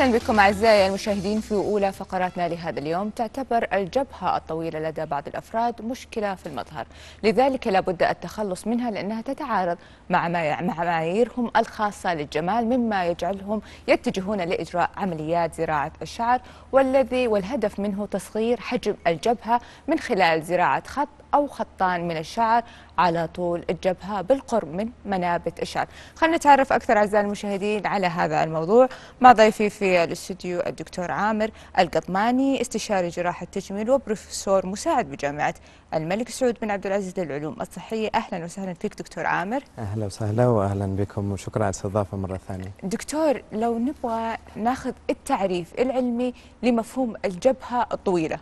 أهلا بكم أعزائي المشاهدين في أولى فقراتنا لهذا اليوم تعتبر الجبهة الطويلة لدى بعض الأفراد مشكلة في المظهر لذلك لابد التخلص منها لأنها تتعارض مع معاييرهم الخاصة للجمال مما يجعلهم يتجهون لإجراء عمليات زراعة الشعر والذي والهدف منه تصغير حجم الجبهة من خلال زراعة خط أو خطان من الشعر على طول الجبهة بالقرب من منابت الشعب خلينا نتعرف أكثر أعزائي المشاهدين على هذا الموضوع مع ضيفي في الاستوديو الدكتور عامر القطماني استشاري جراحة تجميل وبروفيسور مساعد بجامعة الملك سعود بن عبد العزيز للعلوم الصحية أهلا وسهلا فيك دكتور عامر أهلا وسهلا وأهلا بكم وشكرا على الاستضافة مرة ثانية دكتور لو نبغى ناخذ التعريف العلمي لمفهوم الجبهة الطويلة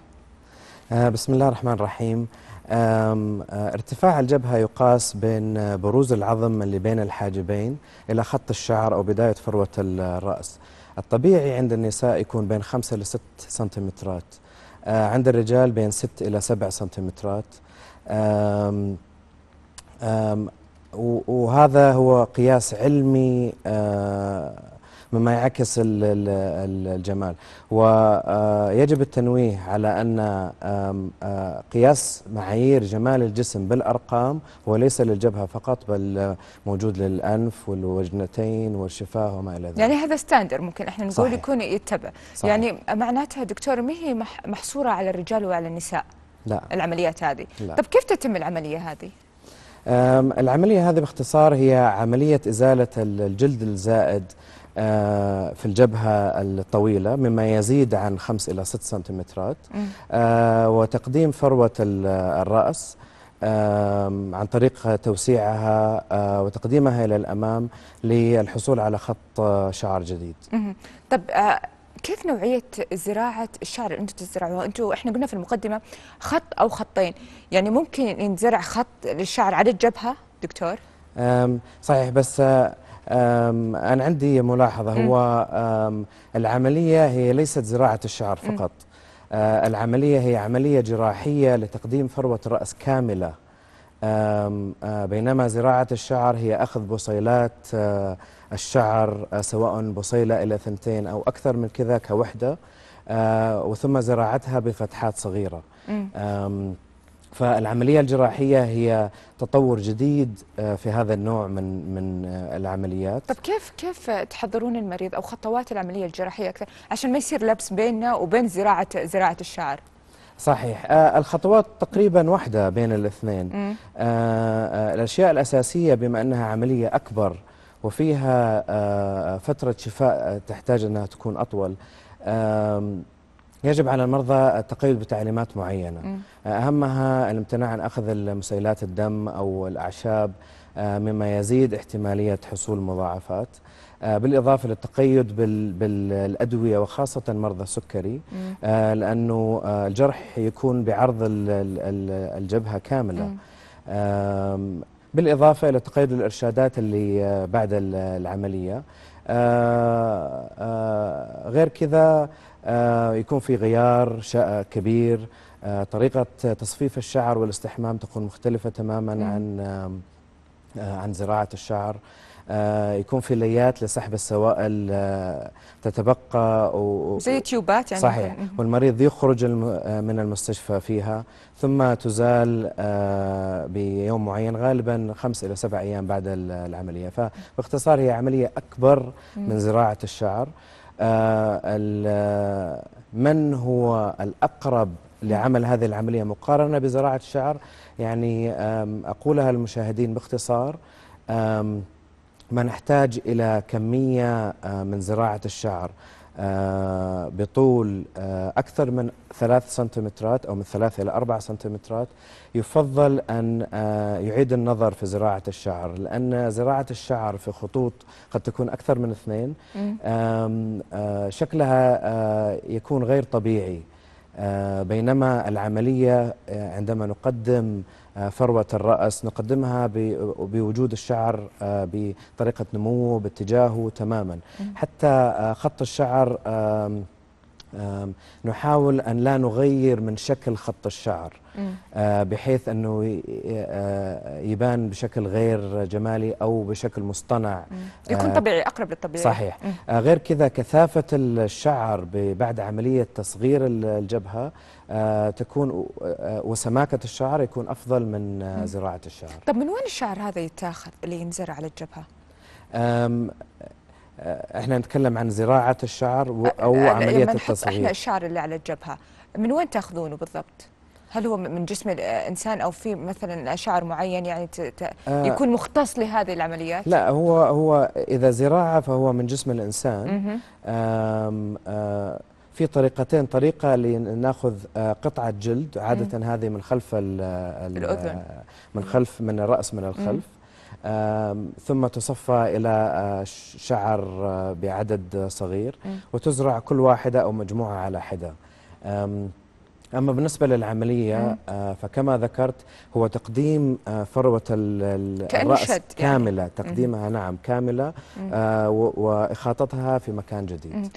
آه، بسم الله الرحمن الرحيم آه، ارتفاع الجبهة يقاس بين آه، بروز العظم اللي بين الحاجبين إلى خط الشعر أو بداية فروة الرأس الطبيعي عند النساء يكون بين 5 إلى 6 سنتيمترات عند الرجال بين 6 إلى 7 سنتيمترات أم أم وهذا هو قياس علمي أم مما يعكس الجمال ويجب آه، التنويه على أن آه، قياس معايير جمال الجسم بالأرقام هو ليس للجبهة فقط بل موجود للأنف والوجنتين والشفاه وما إلى ذلك يعني هذا ستاندر ممكن احنا نقول صحيح. يكون يتبع صحيح. يعني معناتها دكتور ما هي محصورة على الرجال وعلى النساء لا العمليات هذه لا. طب كيف تتم العملية هذه؟ العملية هذه باختصار هي عملية إزالة الجلد الزائد آه، في الجبهة الطويلة مما يزيد عن 5 إلى 6 سنتيمترات آه، وتقديم فروة الرأس عن طريق توسيعها آه، وتقديمها إلى الأمام للحصول على خط شعر جديد طب كيف نوعية زراعة الشعر اللي أنتم تزرعوها؟ أنتم إحنا قلنا في المقدمة خط أو خطين، يعني ممكن ينزرع خط للشعر على الجبهة دكتور؟ صحيح بس أنا عندي ملاحظة هو العملية هي ليست زراعة الشعر فقط أه، العملية هي عملية جراحية لتقديم فروة الرأس كاملة أه، بينما زراعة الشعر هي أخذ بصيلات أه، الشعر سواء بصيلة إلى ثنتين أو أكثر من كذا كوحدة وثم زراعتها بفتحات صغيرة فالعملية الجراحية هي تطور جديد آه، في هذا النوع من من آه، العمليات. طب كيف كيف تحضرون المريض او خطوات العملية الجراحية اكثر عشان ما يصير لبس بيننا وبين زراعة زراعة الشعر؟ صحيح آه الخطوات تقريبا واحدة بين الاثنين. آه آه الاشياء الاساسية بما انها عملية اكبر وفيها آه فترة شفاء آه، تحتاج انها تكون اطول. آه يجب على المرضى التقيد بتعليمات معينة أهمها الامتناع عن أخذ مسيلات الدم أو الأعشاب آه، مما يزيد احتمالية حصول مضاعفات آه، بالإضافة للتقيد بالأدوية وخاصة مرضى السكري آه، لأنه الجرح يكون بعرض الجبهة كاملة بالإضافة إلى تقيد الإرشادات اللي بعد العملية آه، آه، غير كذا آه، يكون في غيار كبير طريقة تصفيف الشعر والاستحمام تكون مختلفة تماما نعم. عن عن زراعة الشعر آه، يكون في ليات لسحب السوائل آه، تتبقى و زي تيوبات يعني صحيح والمريض يخرج آه، من المستشفى فيها ثم تزال بيوم معين غالبا خمس إلى سبع أيام بعد العملية فباختصار هي عملية أكبر من زراعة الشعر من هو الأقرب لعمل هذه العملية مقارنة بزراعة الشعر يعني أقولها للمشاهدين باختصار ما نحتاج إلى كمية آه، من زراعة الشعر آه، بطول آه، أكثر من ثلاث سنتيمترات أو من ثلاث إلى أربع سنتيمترات يفضل أن يعيد النظر في زراعة الشعر لأن زراعة الشعر في خطوط قد تكون أكثر من اثنين شكلها يكون غير طبيعي آه، بينما العملية آه، عندما نقدم آه، فروة الرأس نقدمها بوجود الشعر بطريقة نموه باتجاهه تماما حتى خط الشعر نحاول أن لا نغير من شكل خط الشعر آه، بحيث أنه آه، آه، يبان بشكل غير جمالي أو بشكل مصطنع يكون طبيعي أقرب للطبيعي صحيح غير كذا كثافة الشعر بعد عملية تصغير الجبهة تكون وسماكة الشعر يكون أفضل من زراعة الشعر طب من وين الشعر هذا يتاخذ اللي ينزرع على الجبهة؟ آه، احنا نتكلم عن زراعه الشعر او آه، عمليه التصغير احنا الشعر اللي على الجبهه من وين تاخذونه بالضبط هل هو من جسم الانسان آه، او في مثلا شعر معين يعني يكون مختص لهذه العمليات لا هو هو اذا زراعه فهو من جسم الانسان آم آم في طريقتين طريقة لناخذ قطعة جلد عادة هذه من خلف الأذن من خلف من الرأس من الخلف ثم تصفى إلى آه، شعر آه، بعدد صغير وتزرع كل واحدة أو مجموعة على حدة أما بالنسبة للعملية آه، فكما ذكرت هو تقديم فروة الرأس يعني. كاملة تقديمها نعم كاملة وإخاطتها في مكان جديد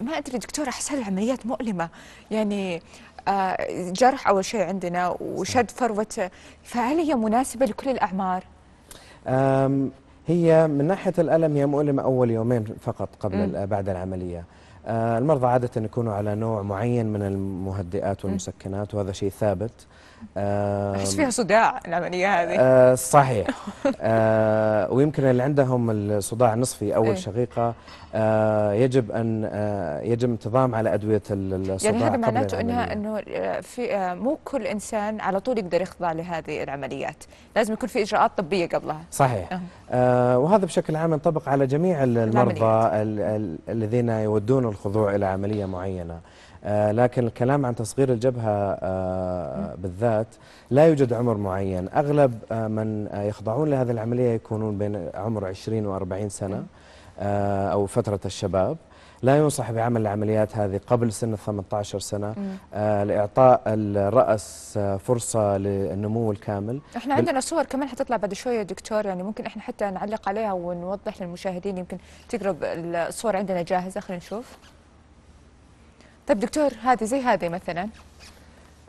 ما أدري دكتور أحس العمليات مؤلمة يعني جرح أول شيء عندنا وشد فروة فهل هي مناسبة لكل الأعمار؟ هي من ناحية الألم هي مؤلمة أول يومين فقط قبل بعد العملية آه، المرضى عادة يكونوا على نوع معين من المهدئات والمسكنات وهذا شيء ثابت آه، أحس فيها صداع العملية هذه آه، صحيح ويمكن اللي عندهم الصداع النصفي أو إيه. الشقيقة يجب أن يجب انتظام على أدوية يعني الصداع يعني هذا معناته أنها أنه في مو كل إنسان على طول يقدر يخضع لهذه العمليات لازم يكون في إجراءات طبية قبلها صحيح آه، وهذا بشكل عام ينطبق على جميع المرضى الذين يودون الخضوع إلى عملية معينة آه، لكن الكلام عن تصغير الجبهة آه، بالذات لا يوجد عمر معين أغلب من يخضعون لهذه العملية يكونون بين عمر 20 و40 سنة أو فترة الشباب لا ينصح بعمل العمليات هذه قبل سن ال 18 سنه آه لاعطاء الراس آه، فرصه للنمو الكامل احنا عندنا صور كمان حتطلع بعد شويه دكتور يعني ممكن احنا حتى نعلق عليها ونوضح للمشاهدين يمكن تقرب الصور عندنا جاهزه خلينا نشوف طيب دكتور هذه زي هذه مثلا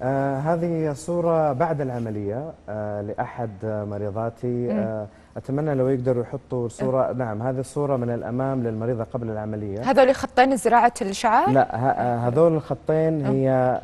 آه هذه صورة بعد العملية آه لأحد مريضاتي آه اتمنى لو يقدروا يحطوا صوره نعم هذه الصوره من الامام للمريضه قبل العمليه هذول خطين زراعه الشعر لا هذول الخطين هي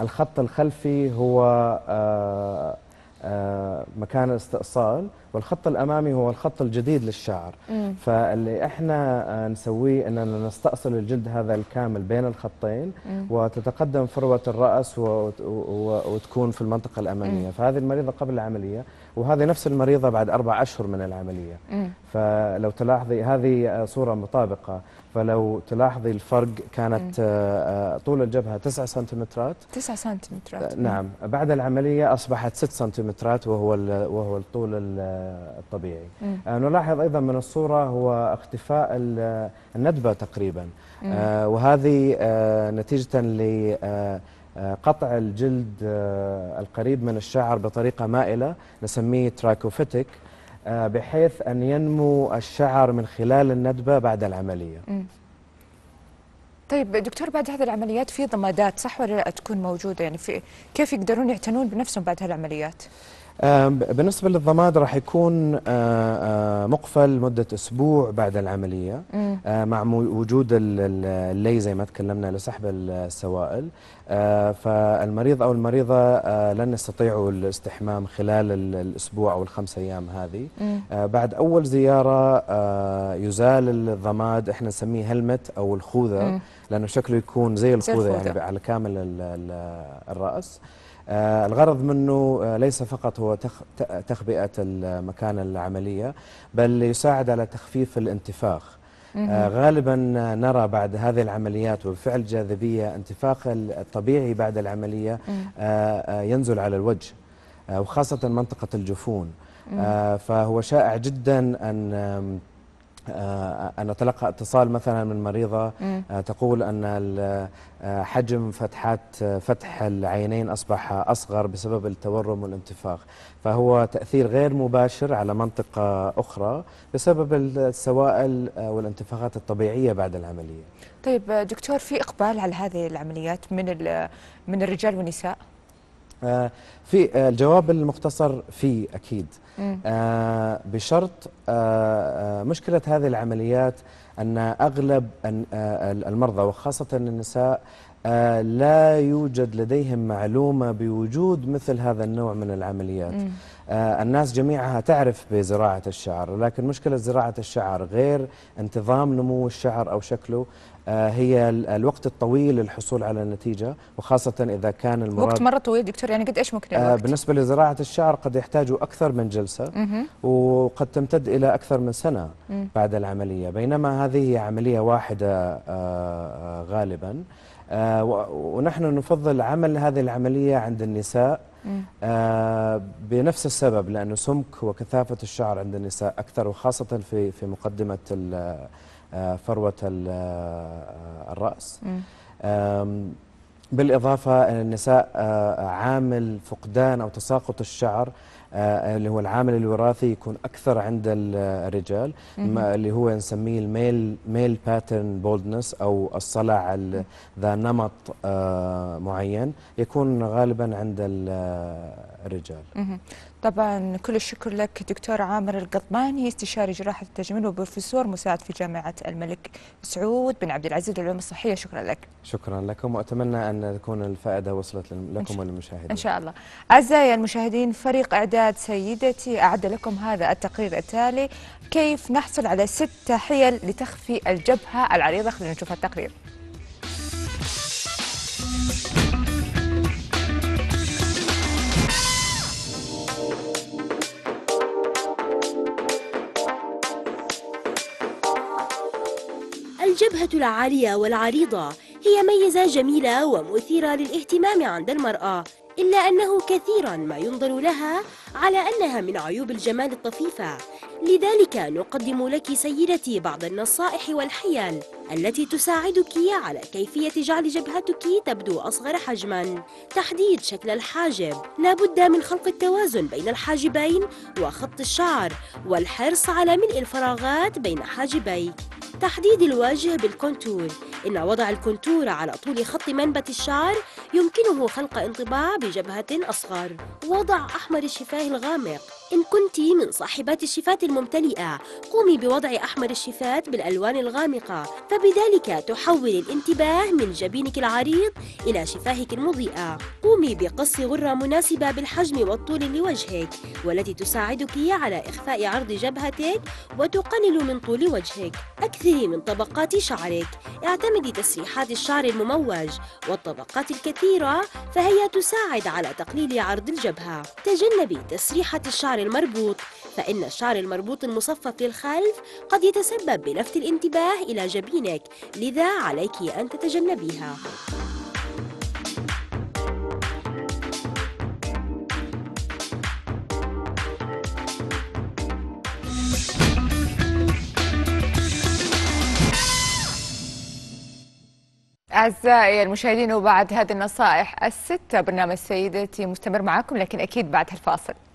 الخط الخلفي هو آه، آه، مكان الاستئصال والخط الامامي هو الخط الجديد للشعر مم. فاللي احنا آه، نسويه اننا نستأصل الجلد هذا الكامل بين الخطين مم. وتتقدم فروه الراس وتكون في المنطقه الاماميه مم. فهذه المريضه قبل العمليه وهذه نفس المريضة بعد أربع أشهر من العملية مم. فلو تلاحظي هذه صورة مطابقة فلو تلاحظي الفرق كانت مم. آه، طول الجبهة 9 سنتيمترات 9 سنتيمترات آه، نعم بعد العملية أصبحت 6 سنتيمترات وهو وهو الطول آه، الطبيعي مم. نلاحظ أيضا من الصورة هو اختفاء الندبة تقريبا وهذه نتيجة ل قطع الجلد آه، القريب من الشعر بطريقة مائلة نسميه ترايكوفيتك آه، بحيث أن ينمو الشعر من خلال الندبة بعد العملية طيب دكتور بعد هذه العمليات في ضمادات صح ولا لا تكون موجودة يعني في كيف يقدرون يعتنون بنفسهم بعد هالعمليات؟ بالنسبة للضماد راح يكون آه، آه، مقفل مدة أسبوع بعد العملية آه، مع وجود اللي زي ما تكلمنا لسحب السوائل فالمريض أو المريضة لن يستطيعوا الاستحمام خلال الأسبوع أو الخمس أيام هذه بعد أول زيارة يزال الضماد إحنا نسميه هلمت أو الخوذة لأنه شكله يكون زي الخوذة يعني على كامل الرأس آه، الغرض منه آه، ليس فقط هو تخبئة مكان العملية بل يساعد على تخفيف الانتفاخ آه، غالبا نرى بعد هذه العمليات وبفعل جاذبية انتفاخ الطبيعي بعد العملية ينزل على الوجه وخاصة منطقة الجفون فهو شائع جدا أن آه، أنا أتلقى اتصال مثلا من مريضة آه، تقول أن آه، حجم فتحات فتح العينين أصبح أصغر بسبب التورم والانتفاخ فهو تأثير غير مباشر على منطقة أخرى بسبب السوائل والانتفاخات الطبيعية بعد العملية طيب دكتور في إقبال على هذه العمليات من من الرجال والنساء؟ آه، في آه، الجواب المختصر في أكيد آه، بشرط مشكلة هذه العمليات أن أغلب المرضى وخاصة النساء لا يوجد لديهم معلومة بوجود مثل هذا النوع من العمليات الناس جميعها تعرف بزراعة الشعر لكن مشكلة زراعة الشعر غير انتظام نمو الشعر أو شكله آه، هي الوقت الطويل للحصول على النتيجة وخاصة إذا كان المراد وقت مرة طويل دكتور يعني قد إيش ممكن آه، الوقت؟ بالنسبة لزراعة الشعر قد يحتاجوا أكثر من جلسة وقد تمتد إلى أكثر من سنة بعد العملية بينما هذه عملية واحدة آه، غالبا ونحن نفضل عمل هذه العملية عند النساء آه بنفس السبب لأنه سمك وكثافة الشعر عند النساء أكثر وخاصة في في مقدمة آه، فروة آه، الرأس بالإضافة أن النساء آه، عامل فقدان أو تساقط الشعر اللي هو العامل الوراثي يكون أكثر عند الرجال اللي هو نسميه الميل ميل باترن بولدنس أو الصلع ذا نمط معين يكون غالبا عند الرجال طبعا كل الشكر لك دكتور عامر القطباني استشاري جراحة التجميل وبروفيسور مساعد في جامعة الملك سعود بن عبد العزيز للعلوم الصحية شكرا لك شكرا لكم وأتمنى أن تكون الفائدة وصلت لكم والمشاهدين إن شاء الله أعزائي المشاهدين فريق إعداد سيدتي أعد لكم هذا التقرير التالي كيف نحصل على ست حيل لتخفي الجبهة العريضة خلينا نشوف التقرير الجبهة العالية والعريضة هي ميزة جميلة ومثيرة للاهتمام عند المرأة إلا أنه كثيرا ما ينظر لها على أنها من عيوب الجمال الطفيفة لذلك نقدم لك سيدتي بعض النصائح والحيل التي تساعدك على كيفية جعل جبهتك تبدو أصغر حجما تحديد شكل الحاجب لا بد من خلق التوازن بين الحاجبين وخط الشعر والحرص على ملء الفراغات بين حاجبيك تحديد الوجه بالكونتور إن وضع الكونتور على طول خط منبت الشعر يمكنه خلق انطباع بجبهة أصغر وضع أحمر الشفاه الغامق إن كنت من صاحبات الشفات الممتلئة قومي بوضع أحمر الشفات بالألوان الغامقة فبذلك تحول الانتباه من جبينك العريض إلى شفاهك المضيئة قومي بقص غرة مناسبة بالحجم والطول لوجهك والتي تساعدك على إخفاء عرض جبهتك وتقلل من طول وجهك أكثري من طبقات شعرك اعتمدي تسريحات الشعر المموج والطبقات الكثيرة فهي تساعد على تقليل عرض الجبهة تجنبي تسريحة الشعر الشعر المربوط فإن الشعر المربوط المصفف للخلف قد يتسبب بلفت الانتباه إلى جبينك لذا عليك أن تتجنبيها أعزائي المشاهدين وبعد هذه النصائح الستة برنامج سيدتي مستمر معكم لكن أكيد بعد هالفاصل